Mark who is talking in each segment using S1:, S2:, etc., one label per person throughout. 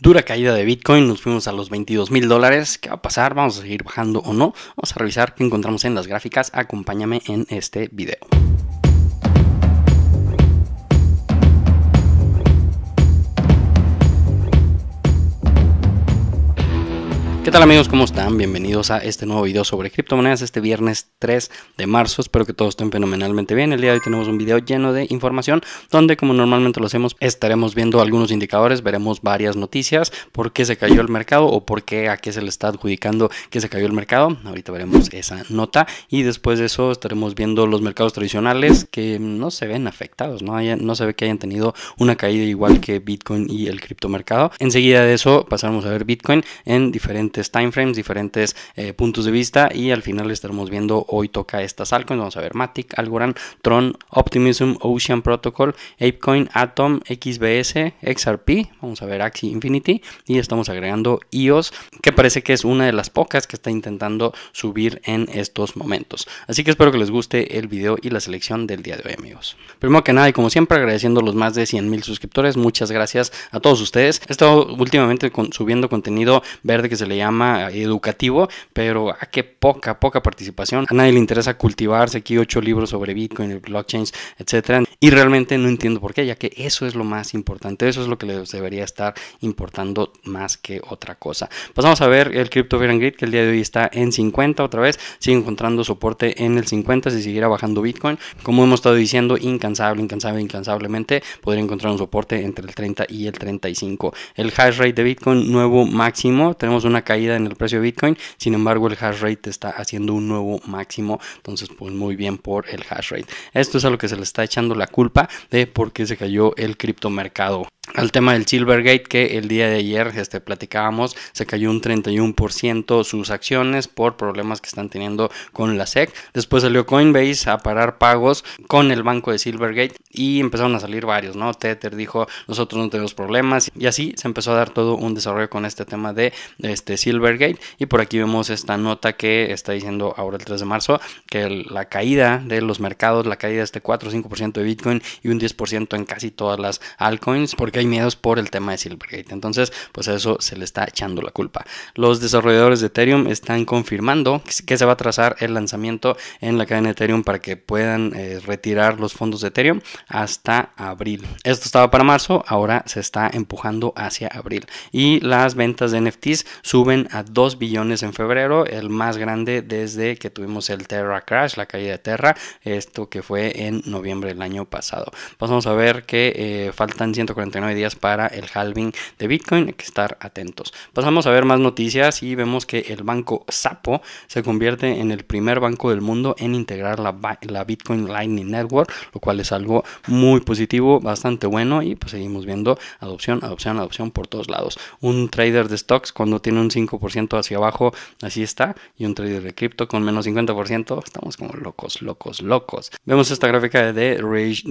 S1: Dura caída de Bitcoin, nos fuimos a los 22 mil dólares. ¿Qué va a pasar? ¿Vamos a seguir bajando o no? Vamos a revisar qué encontramos en las gráficas. Acompáñame en este video. ¿Qué tal amigos? ¿Cómo están? Bienvenidos a este nuevo video sobre criptomonedas este viernes 3 de marzo. Espero que todos estén fenomenalmente bien. El día de hoy tenemos un video lleno de información donde como normalmente lo hacemos estaremos viendo algunos indicadores, veremos varias noticias, por qué se cayó el mercado o por qué a qué se le está adjudicando que se cayó el mercado. Ahorita veremos esa nota y después de eso estaremos viendo los mercados tradicionales que no se ven afectados, no, no se ve que hayan tenido una caída igual que Bitcoin y el criptomercado. Enseguida de eso pasaremos a ver Bitcoin en diferentes timeframes, diferentes eh, puntos de vista y al final estaremos viendo hoy toca estas altcoins, vamos a ver Matic, Algorand, Tron, Optimism, Ocean Protocol, ApeCoin, Atom, XBS, XRP, vamos a ver Axie Infinity y estamos agregando EOS que parece que es una de las pocas que está intentando subir en estos momentos. Así que espero que les guste el video y la selección del día de hoy amigos. Primero que nada y como siempre agradeciendo los más de 100 mil suscriptores, muchas gracias a todos ustedes. He estado últimamente subiendo contenido verde que se le llama educativo, pero a ah, qué poca, poca participación. A nadie le interesa cultivarse aquí ocho libros sobre Bitcoin, blockchains, etcétera. Y realmente no entiendo por qué, ya que eso es lo más importante, eso es lo que les debería estar importando más que otra cosa. Pasamos a ver el Crypto Fear grid que el día de hoy está en 50 otra vez, sigue encontrando soporte en el 50 si siguiera bajando Bitcoin. Como hemos estado diciendo, incansable, incansable, incansablemente, podría encontrar un soporte entre el 30 y el 35. El hash rate de Bitcoin nuevo máximo, tenemos una caída en el precio de Bitcoin, sin embargo el hash rate está haciendo un nuevo máximo, entonces pues muy bien por el hash rate. Esto es a lo que se le está echando la culpa de por qué se cayó el criptomercado al tema del Silvergate que el día de ayer este, platicábamos, se cayó un 31% sus acciones por problemas que están teniendo con la SEC. Después salió Coinbase a parar pagos con el banco de Silvergate y empezaron a salir varios, ¿no? Tether dijo, nosotros no tenemos problemas y así se empezó a dar todo un desarrollo con este tema de, este Silvergate y por aquí vemos esta nota que está diciendo ahora el 3 de marzo que la caída de los mercados, la caída de este 4 o 5% de Bitcoin y un 10% en casi todas las altcoins porque hay miedos por el tema de Silvergate. Entonces, pues a eso se le está echando la culpa. Los desarrolladores de Ethereum están confirmando que se va a trazar el lanzamiento en la cadena de Ethereum para que puedan eh, retirar los fondos de Ethereum hasta abril. Esto estaba para marzo, ahora se está empujando hacia abril. Y las ventas de NFTs suben a 2 billones en febrero, el más grande desde que tuvimos el Terra Crash, la caída de Terra, esto que fue en noviembre del año pasado. Pasamos vamos a ver que eh, faltan 149 para el halving de Bitcoin. Hay que estar atentos. Pasamos a ver más noticias y vemos que el banco Sapo se convierte en el primer banco del mundo en integrar la, Bitcoin Lightning Network, lo cual es algo muy positivo, bastante bueno y pues seguimos viendo adopción, adopción, adopción por todos lados. Un trader de stocks cuando tiene un 5% hacia abajo, así está, y un trader de cripto con menos 50%, estamos como locos, locos, locos. Vemos esta gráfica de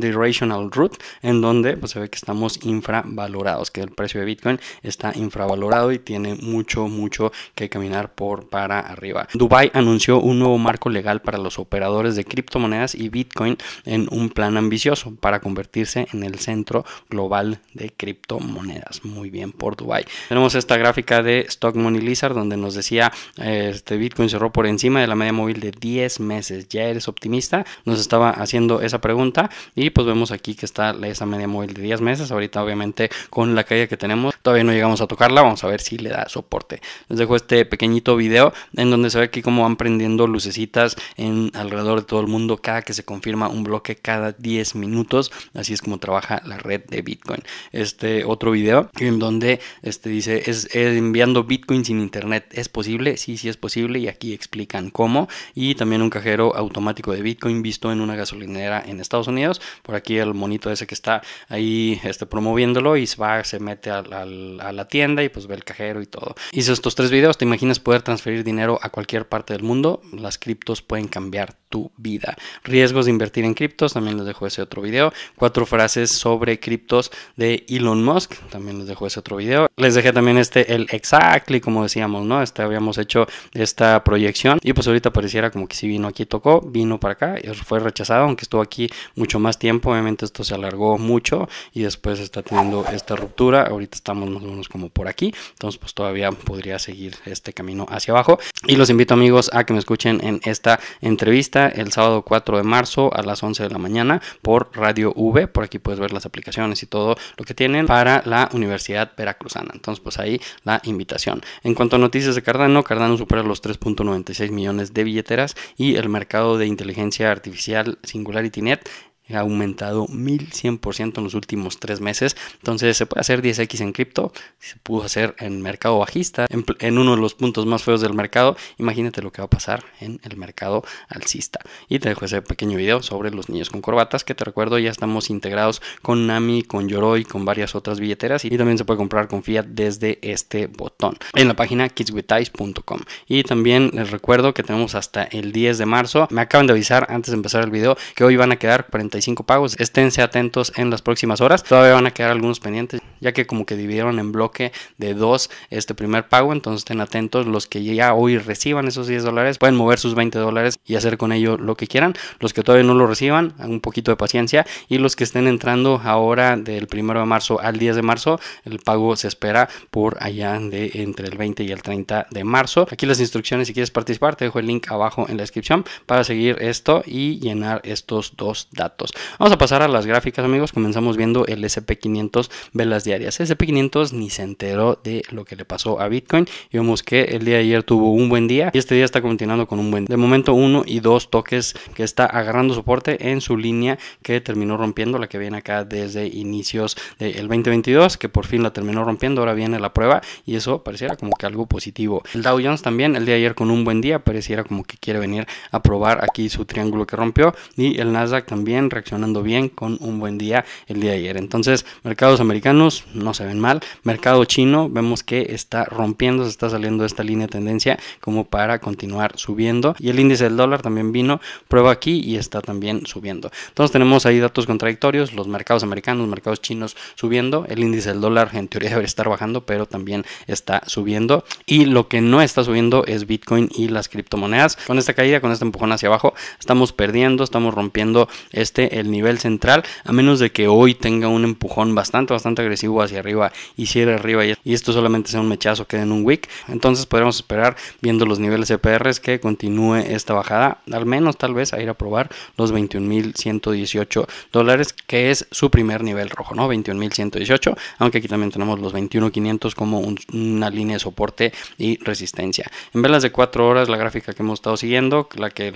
S1: The Rational Root, en donde pues, se ve que estamos infravalorados, que el precio de Bitcoin está infravalorado y tiene mucho, mucho que caminar por para arriba. Dubai anunció un nuevo marco legal para los operadores de criptomonedas y Bitcoin en un plan ambicioso para convertirse en el centro global de criptomonedas. Muy bien por Dubai. Tenemos esta gráfica de Stock Money Lizard donde nos decía este Bitcoin cerró por encima de la media móvil de 10 meses. ¿Ya eres optimista? Nos estaba haciendo esa pregunta y pues vemos aquí que está esa media móvil de 10 meses. Ahorita obviamente con la caída que tenemos todavía no llegamos a tocarla, vamos a ver si le da soporte. Les dejo este pequeñito video en donde se ve aquí cómo van prendiendo lucecitas en alrededor de todo el mundo cada que se confirma un bloque cada 10 minutos, así es como trabaja la red de Bitcoin. Este otro video en donde este dice es eh, enviando Bitcoin sin internet, ¿es posible? Sí, sí es posible y aquí explican cómo y también un cajero automático de Bitcoin visto en una gasolinera en Estados Unidos. Por aquí el monito ese que está ahí este promoviendo moviéndolo y se va, se mete a, la tienda y pues ve el cajero y todo. Hice estos tres videos, ¿te imaginas poder transferir dinero a cualquier parte del mundo? Las criptos pueden cambiar vida. Riesgos de invertir en criptos, también les dejo ese otro video. Cuatro frases sobre criptos de Elon Musk, también les dejo ese otro video. Les dejé también este, el exactly, como decíamos, ¿no? Este, habíamos hecho esta proyección y pues ahorita pareciera como que si vino aquí tocó, vino para acá, y fue rechazado, aunque estuvo aquí mucho más tiempo, obviamente esto se alargó mucho y después está teniendo esta ruptura, ahorita estamos más o menos como por aquí, entonces pues todavía podría seguir este camino hacia abajo. Y los invito amigos a que me escuchen en esta entrevista el sábado 4 de marzo a las 11 de la mañana por Radio V. Por aquí puedes ver las aplicaciones y todo lo que tienen para la Universidad Veracruzana. Entonces, pues ahí la invitación. En cuanto a noticias de Cardano, Cardano supera los 3.96 millones de billeteras y el mercado de inteligencia artificial SingularityNet ha aumentado 1100% en los últimos tres meses. Entonces se puede hacer 10x en cripto, se pudo hacer en mercado bajista, en, uno de los puntos más feos del mercado. Imagínate lo que va a pasar en el mercado alcista. Y te dejo ese pequeño video sobre los niños con corbatas, que te recuerdo ya estamos integrados con Nami, con Yoroi, con varias otras billeteras y también se puede comprar con Fiat desde este botón en la página kidswithies.com. Y también les recuerdo que tenemos hasta el 10 de marzo. Me acaban de avisar antes de empezar el video que hoy van a quedar frente pagos. Esténse atentos en las próximas horas. Todavía van a quedar algunos pendientes, ya que como que dividieron en bloque de dos este primer pago. Entonces estén atentos. Los que ya hoy reciban esos 10 dólares pueden mover sus 20 dólares y hacer con ello lo que quieran. Los que todavía no lo reciban, un poquito de paciencia. Y los que estén entrando ahora del 1 de marzo al 10 de marzo, el pago se espera por allá de entre el 20 y el 30 de marzo. Aquí las instrucciones si quieres participar, te dejo el link abajo en la descripción para seguir esto y llenar estos dos datos. Vamos a pasar a las gráficas, amigos. Comenzamos viendo el SP500 velas diarias. SP500 ni se enteró de lo que le pasó a Bitcoin. Y vemos que el día de ayer tuvo un buen día y este día está continuando con un buen día. De momento, uno y dos toques que está agarrando soporte en su línea que terminó rompiendo, la que viene acá desde inicios del 2022, que por fin la terminó rompiendo. Ahora viene la prueba y eso pareciera como que algo positivo. El Dow Jones también, el día de ayer con un buen día, pareciera como que quiere venir a probar aquí su triángulo que rompió y el Nasdaq también reaccionando bien con un buen día el día de ayer. Entonces, mercados americanos no se ven mal. Mercado chino vemos que está rompiendo, se está saliendo de esta línea de tendencia como para continuar subiendo. Y el índice del dólar también vino, prueba aquí y está también subiendo. Entonces tenemos ahí datos contradictorios, los mercados americanos, mercados chinos subiendo, el índice del dólar en teoría debería estar bajando, pero también está subiendo. Y lo que no está subiendo es Bitcoin y las criptomonedas. Con esta caída, con este empujón hacia abajo, estamos perdiendo, estamos rompiendo este el nivel central, a menos de que hoy tenga un empujón bastante, bastante agresivo hacia arriba y cierre arriba y esto solamente sea un mechazo que en un wick. Entonces podremos esperar, viendo los niveles CPRs, que continúe esta bajada, al menos tal vez a ir a probar los 21.118 dólares, que es su primer nivel rojo, ¿no? 21.118, aunque aquí también tenemos los 21.500 como una línea de soporte y resistencia. En velas de 4 horas, la gráfica que hemos estado siguiendo, la que,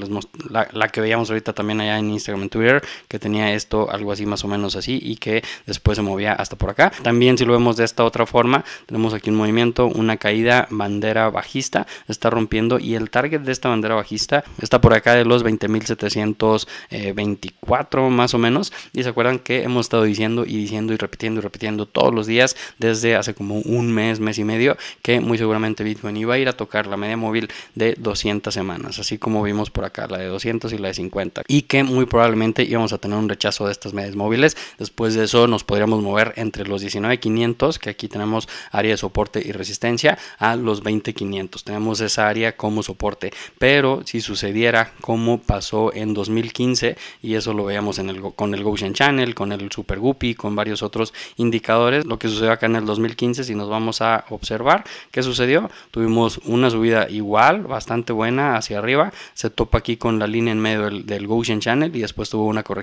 S1: la, la que veíamos ahorita también allá en Instagram y Twitter, que tenía esto, algo así más o menos así, y que después se movía hasta por acá. También si lo vemos de esta otra forma, tenemos aquí un movimiento, una caída, bandera bajista, está rompiendo y el target de esta bandera bajista está por acá de los 20.724 más o menos. Y se acuerdan que hemos estado diciendo y diciendo y repitiendo y repitiendo todos los días desde hace como un mes, mes y medio, que muy seguramente Bitcoin iba a ir a tocar la media móvil de 200 semanas, así como vimos por acá la de 200 y la de 50. Y que muy probablemente íbamos a tener un rechazo de estas medias móviles. Después de eso nos podríamos mover entre los 19,500, que aquí tenemos área de soporte y resistencia, a los 20,500. Tenemos esa área como soporte. Pero si sucediera como pasó en 2015, y eso lo veíamos en el, con el Gaussian Channel, con el Super Guppy, con varios otros indicadores, lo que sucedió acá en el 2015, si nos vamos a observar, ¿qué sucedió? Tuvimos una subida igual, bastante buena hacia arriba, se topa aquí con la línea en medio del, del Channel y después tuvo una corrección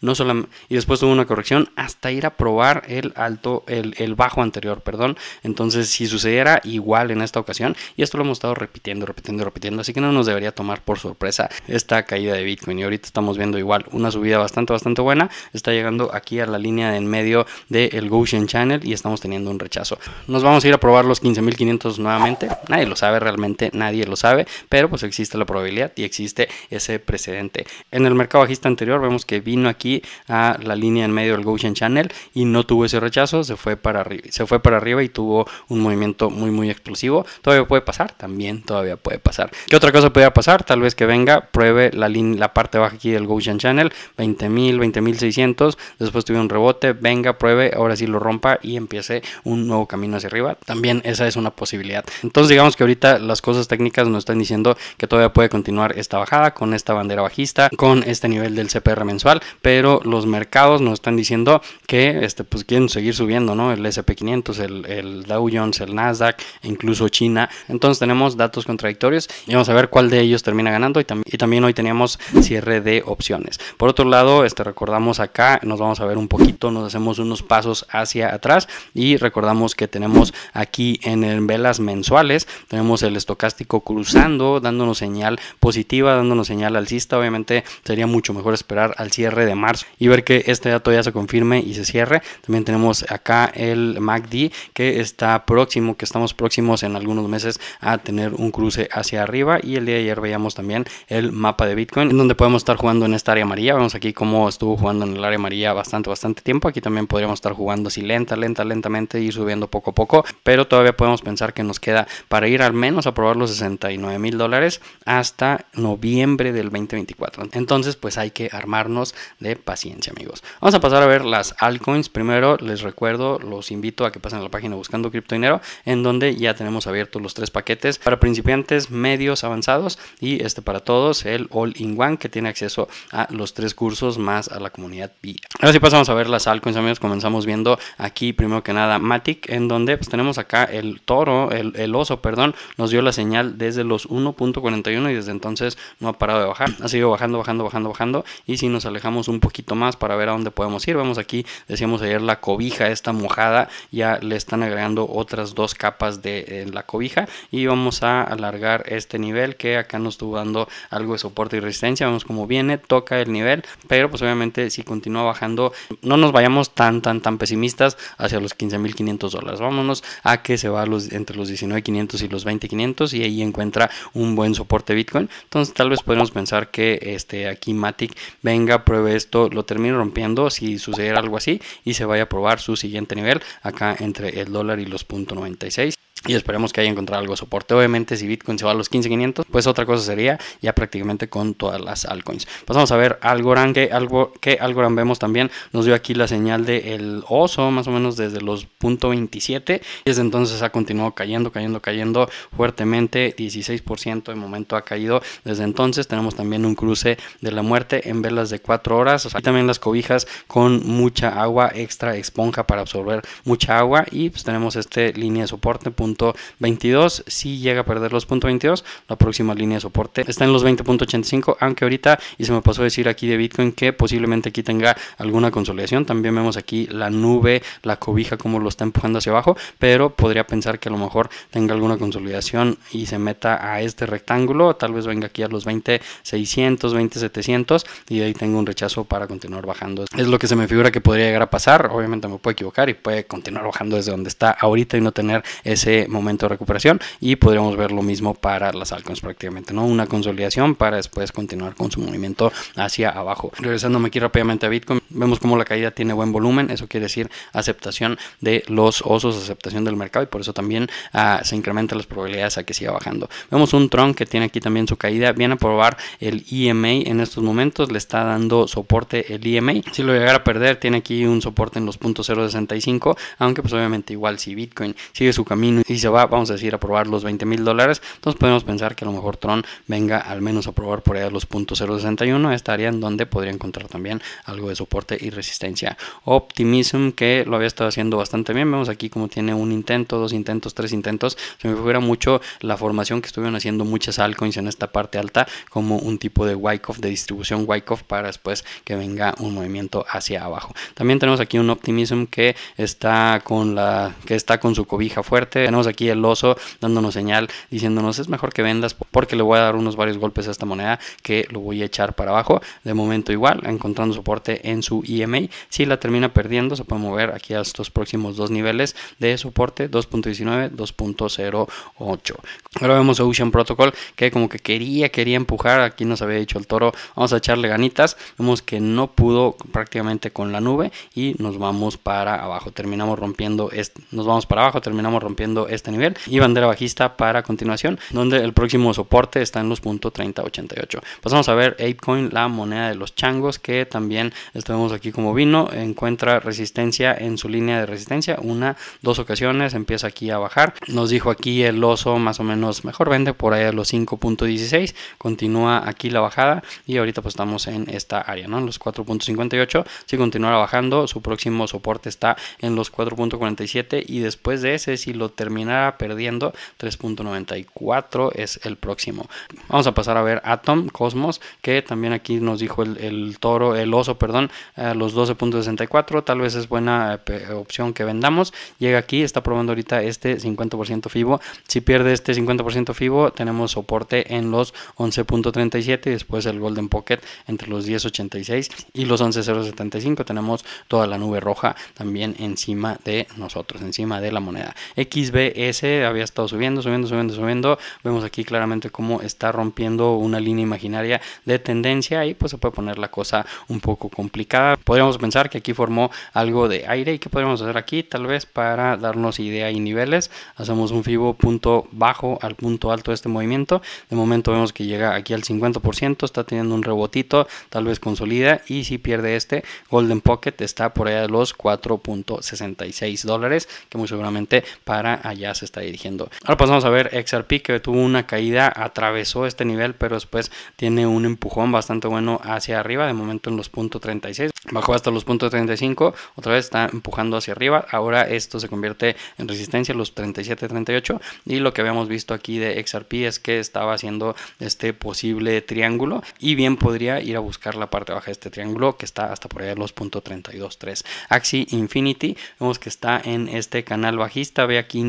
S1: no solamente y después tuvo una corrección hasta ir a probar el alto, el, bajo anterior, perdón. Entonces, si sucediera igual en esta ocasión, y esto lo hemos estado repitiendo, repitiendo, repitiendo, así que no nos debería tomar por sorpresa esta caída de Bitcoin. Y ahorita estamos viendo igual una subida bastante, bastante buena, está llegando aquí a la línea de en medio del de Channel y estamos teniendo un rechazo. Nos vamos a ir a probar los 15.500 nuevamente, nadie lo sabe realmente, nadie lo sabe, pero pues existe la probabilidad y existe ese precedente. En el mercado bajista anterior vemos que vino aquí a la línea en medio del Gaussian Channel y no tuvo ese rechazo, se fue para arriba, se fue para arriba y tuvo un movimiento muy muy explosivo. Todavía puede pasar, también todavía puede pasar. ¿Qué otra cosa podría pasar? Tal vez que venga, pruebe la la parte baja aquí del Gaussian Channel, 20.000, 20.600, después tuve un rebote, venga, pruebe, ahora sí lo rompa y empiece un nuevo camino hacia arriba. También esa es una posibilidad. Entonces digamos que ahorita las cosas técnicas nos están diciendo que todavía puede continuar esta bajada con esta bandera bajista, con este nivel del CPRM mensual, pero los mercados nos están diciendo que este, pues, quieren seguir subiendo, ¿no? El SP500, el, Dow Jones, el Nasdaq, e incluso China. Entonces tenemos datos contradictorios y vamos a ver cuál de ellos termina ganando y, también hoy teníamos cierre de opciones. Por otro lado, este, recordamos acá, nos vamos a ver un poquito, nos hacemos unos pasos hacia atrás y recordamos que tenemos aquí en, el velas mensuales, tenemos el estocástico cruzando, dándonos señal positiva, dándonos señal alcista, obviamente sería mucho mejor esperar al cierre de marzo y ver que este dato ya se confirme y se cierre. También tenemos acá el MACD que está próximo, que estamos próximos en algunos meses a tener un cruce hacia arriba y el día de ayer veíamos también el mapa de Bitcoin en donde podemos estar jugando en esta área amarilla. Vemos aquí cómo estuvo jugando en el área amarilla bastante, bastante tiempo. Aquí también podríamos estar jugando así lenta, lenta, lentamente, y subiendo poco a poco, pero todavía podemos pensar que nos queda para ir al menos a probar los 69 mil dólares hasta noviembre del 2024. Entonces, pues hay que armarnos de paciencia, amigos. Vamos a pasar a ver las altcoins. Primero, les recuerdo, los invito a que pasen a la página buscando cripto dinero, en donde ya tenemos abiertos los tres paquetes para principiantes, medios, avanzados y este para todos, el All in One, que tiene acceso a los tres cursos más a la comunidad y Ahora sí pasamos a ver las altcoins, amigos. Comenzamos viendo aquí, primero que nada, Matic, en donde pues, tenemos acá el toro, el, el oso, perdón, nos dio la señal desde los 1.41 y desde entonces no ha parado de bajar. Ha seguido bajando, bajando, bajando, bajando. Y si nos alejamos un poquito más para ver a dónde podemos ir. vamos aquí, decíamos ayer, la cobija está mojada, ya le están agregando otras dos capas de eh, la cobija y vamos a alargar este nivel que acá nos estuvo dando algo de soporte y resistencia. Vemos como viene, toca el nivel, pero pues obviamente si continúa bajando, no nos vayamos tan, tan, tan pesimistas hacia los 15.500 dólares. Vámonos a que se va los, entre los 19.500 y los 20.500 y ahí encuentra un buen soporte Bitcoin. Entonces tal vez podemos pensar que este, aquí Matic venga pruebe esto, lo termine rompiendo si sucede algo así y se vaya a probar su siguiente nivel acá entre el dólar y los .96 y esperemos que haya encontrado algo de soporte. Obviamente, si Bitcoin se va a los 15.500, pues otra cosa sería ya prácticamente con todas las altcoins. Pasamos pues a ver Algorand, que, algo, que Algorand vemos también. Nos dio aquí la señal del oso, más o menos desde los .27. Y desde entonces ha continuado cayendo, cayendo, cayendo fuertemente. 16% de momento ha caído. Desde entonces tenemos también un cruce de la muerte en velas de 4 horas. O también las cobijas con mucha agua, extra esponja para absorber mucha agua. Y pues tenemos esta línea de soporte, punto .22. Si llega a perder los .22, la próxima línea de soporte está en los 20.85, aunque ahorita, y se me pasó a decir aquí de Bitcoin, que posiblemente aquí tenga alguna consolidación. También vemos aquí la nube, la cobija, como lo está empujando hacia abajo, pero podría pensar que a lo mejor tenga alguna consolidación y se meta a este rectángulo. Tal vez venga aquí a los 20.600, 20.700 y ahí tengo un rechazo para continuar bajando. Es lo que se me figura que podría llegar a pasar. Obviamente me puedo equivocar y puede continuar bajando desde donde está ahorita y no tener ese momento de recuperación y podríamos ver lo mismo para las altcoins prácticamente, ¿no? Una consolidación para después continuar con su movimiento hacia abajo. Regresándome aquí rápidamente a Bitcoin, vemos como la caída tiene buen volumen, eso quiere decir aceptación de los osos, aceptación del mercado y por eso también ah, se incrementan las probabilidades a que siga bajando. Vemos un Tron que tiene aquí también su caída, viene a probar el EMA en estos momentos, le está dando soporte el EMA. Si lo llegara a perder, tiene aquí un soporte en los .065 aunque pues obviamente igual si Bitcoin sigue su camino y se va, vamos a decir, a probar los 20 mil dólares, entonces podemos pensar que a lo mejor Tron venga al menos a probar por allá los .061, esta área en donde podría encontrar también algo de soporte y resistencia. Optimism, que lo había estado haciendo bastante bien, vemos aquí como tiene un intento, dos intentos, tres intentos, se me figura mucho la formación que estuvieron haciendo muchas altcoins en esta parte alta, como un tipo de Wyckoff, de distribución Wyckoff, para después que venga un movimiento hacia abajo. También tenemos aquí un Optimism que está con la que está con su cobija fuerte. Tenemos aquí el oso dándonos señal, diciéndonos es mejor que vendas porque le voy a dar unos varios golpes a esta moneda que lo voy a echar para abajo. De momento igual, encontrando soporte en su EMA. Si la termina perdiendo, se puede mover aquí a estos próximos dos niveles de soporte 2.19, 2.08. Ahora vemos Ocean Protocol que como que quería, quería empujar. Aquí nos había dicho el toro, vamos a echarle ganitas. Vemos que no pudo prácticamente con la nube y nos vamos para abajo. Terminamos rompiendo, nos vamos para abajo, terminamos rompiendo este nivel y bandera bajista para continuación, donde el próximo soporte está en los .3088. Pasamos pues a ver Apecoin, la moneda de los changos, que también estuvimos aquí como vino, encuentra resistencia en su línea de resistencia, una, dos ocasiones, empieza aquí a bajar. Nos dijo aquí el oso más o menos mejor vende por ahí a los 5.16, continúa aquí la bajada y ahorita pues estamos en esta área, ¿no? En los 4.58, si continuara bajando, su próximo soporte está en los 4.47 y después de ese, si lo termina Terminará perdiendo, 3.94 es el próximo. Vamos a pasar a ver Atom, Cosmos, que también aquí nos dijo el, toro, el oso, perdón, a los 12.64, tal vez es buena opción que vendamos. Llega aquí, está probando ahorita este 50% FIBO. Si pierde este 50% FIBO, tenemos soporte en los 11.37 y después el Golden Pocket entre los 10.86 y los 11.075. Tenemos toda la nube roja también encima de nosotros, encima de la moneda. XB ese había estado subiendo, subiendo, subiendo, subiendo. Vemos aquí claramente cómo está rompiendo una línea imaginaria de tendencia y pues se puede poner la cosa un poco complicada. Podríamos pensar que aquí formó algo de aire y que podríamos hacer aquí tal vez para darnos idea y niveles. Hacemos un FIBO punto bajo al punto alto de este movimiento. De momento vemos que llega aquí al 50%, está teniendo un rebotito, tal vez consolida y si pierde este, Golden Pocket está por allá de los 4.66 dólares que muy seguramente para ya se está dirigiendo. Ahora pasamos pues, a ver XRP que tuvo una caída, atravesó este nivel, pero después tiene un empujón bastante bueno hacia arriba, de momento en los puntos 36, bajó hasta los puntos 35, otra vez está empujando hacia arriba, ahora esto se convierte en resistencia los 37, 38 y lo que habíamos visto aquí de XRP es que estaba haciendo este posible triángulo y bien podría ir a buscar la parte baja de este triángulo que está hasta por allá los puntos 32, 3. Axi Infinity, vemos que está en este canal bajista, ve aquí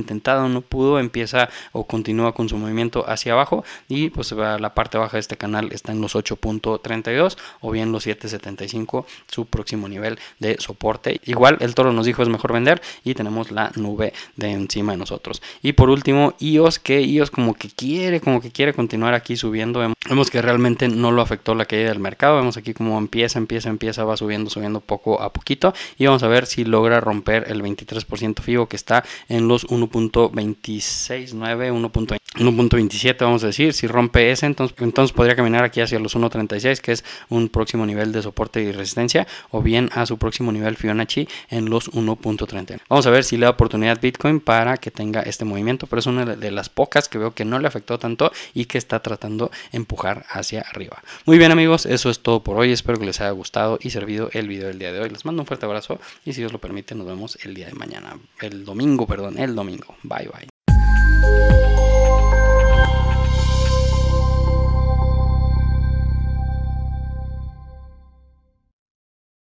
S1: no pudo, empieza o continúa con su movimiento hacia abajo y pues la parte baja de este canal está en los 8.32 o bien los 7.75, su próximo nivel de soporte. Igual el toro nos dijo es mejor vender y tenemos la nube de encima de nosotros. Y por último, IOS, que IOS como que quiere, como que quiere continuar aquí subiendo. Vemos que realmente no lo afectó la caída del mercado. Vemos aquí como empieza, empieza, empieza, va subiendo, subiendo poco a poquito. Y vamos a ver si logra romper el 23% FIBO que está en los 1. 1.269, 1.27 vamos a decir, si rompe ese entonces, entonces podría caminar aquí hacia los 1.36 que es un próximo nivel de soporte y resistencia o bien a su próximo nivel Fibonacci en los 1.30. Vamos a ver si le da oportunidad Bitcoin para que tenga este movimiento, pero es una de las pocas que veo que no le afectó tanto y que está tratando empujar hacia arriba. Muy bien amigos, eso es todo por hoy, espero que les haya gustado y servido el video del día de hoy. Les mando un fuerte abrazo y si Dios lo permite nos vemos el día de mañana, el domingo, perdón, el domingo. Bye bye.